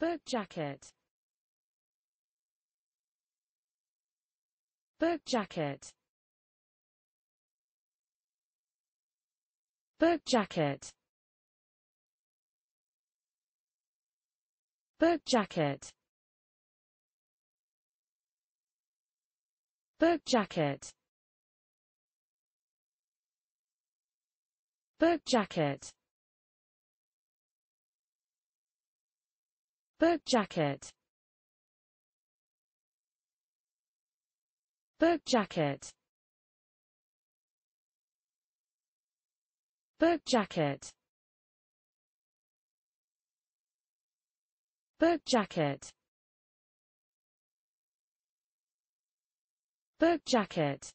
Book jacket Book jacket Book jacket Book jacket Book jacket Book jacket Book jacket Book jacket Book jacket Book jacket Book jacket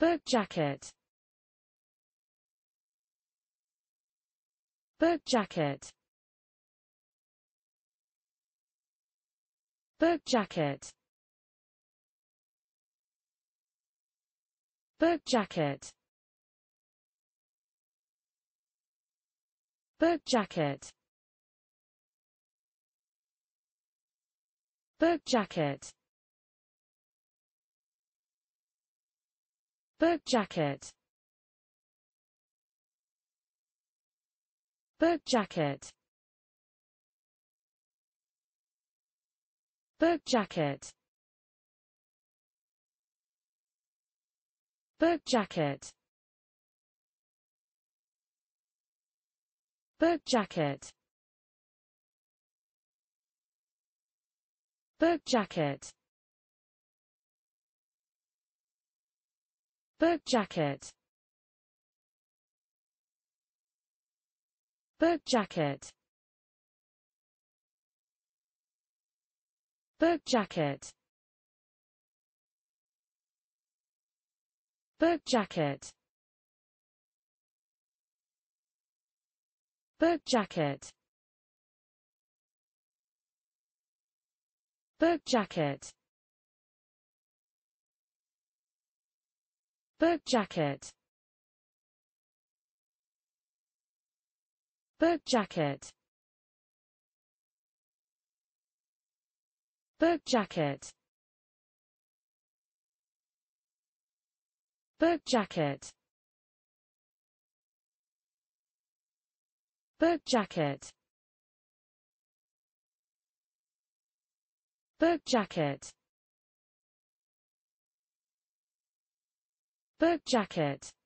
Book jacket Book jacket Book jacket Book jacket Book jacket Book jacket Book jacket Book jacket Book jacket Book jacket Book jacket Book jacket Book jacket Book jacket Book jacket Book jacket Book jacket Book jacket Book jacket Book jacket Book jacket Book jacket Book jacket Book jacket Book jacket